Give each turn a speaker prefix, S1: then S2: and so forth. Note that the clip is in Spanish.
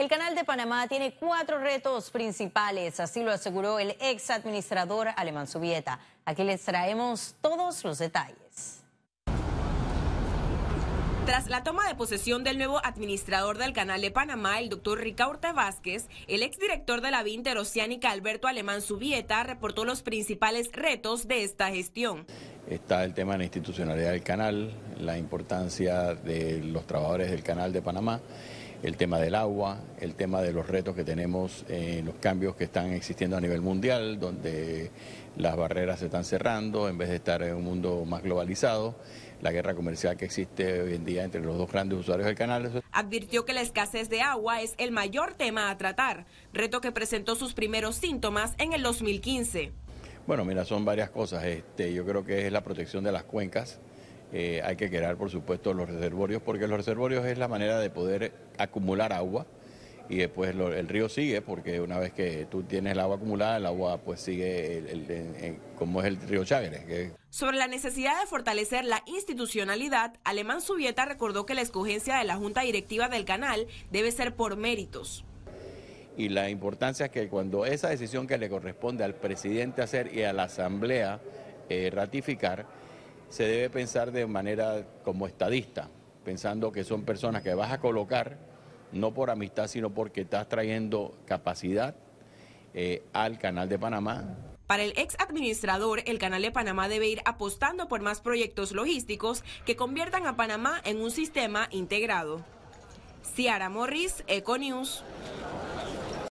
S1: El Canal de Panamá tiene cuatro retos principales, así lo aseguró el ex administrador Alemán Subieta. Aquí les traemos todos los detalles. Tras la toma de posesión del nuevo administrador del Canal de Panamá, el doctor Ricaurte Vázquez, el ex director de la vía interoceánica Alberto Alemán Subieta reportó los principales retos de esta gestión.
S2: Está el tema de la institucionalidad del canal, la importancia de los trabajadores del Canal de Panamá el tema del agua, el tema de los retos que tenemos en eh, los cambios que están existiendo a nivel mundial, donde las barreras se están cerrando en vez de estar en un mundo más globalizado, la guerra comercial que existe hoy en día entre los dos grandes usuarios del canal.
S1: Advirtió que la escasez de agua es el mayor tema a tratar, reto que presentó sus primeros síntomas en el 2015.
S2: Bueno, mira, son varias cosas. Este, yo creo que es la protección de las cuencas, eh, hay que crear, por supuesto, los reservorios, porque los reservorios es la manera de poder acumular agua y después el río sigue, porque una vez que tú tienes el agua acumulada, el agua pues sigue como es el río Chávez.
S1: Sobre la necesidad de fortalecer la institucionalidad, Alemán Subieta recordó que la escogencia de la Junta Directiva del canal debe ser por
S2: méritos. Y la importancia es que cuando esa decisión que le corresponde al presidente hacer y a la asamblea eh, ratificar, se debe pensar de manera como estadista, pensando que son personas que vas a colocar, no por amistad, sino porque estás trayendo capacidad eh, al canal de Panamá, para
S1: el ex administrador, el Canal de Panamá debe ir apostando por más proyectos logísticos que conviertan a Panamá en un sistema integrado. Ciara Morris, Econews.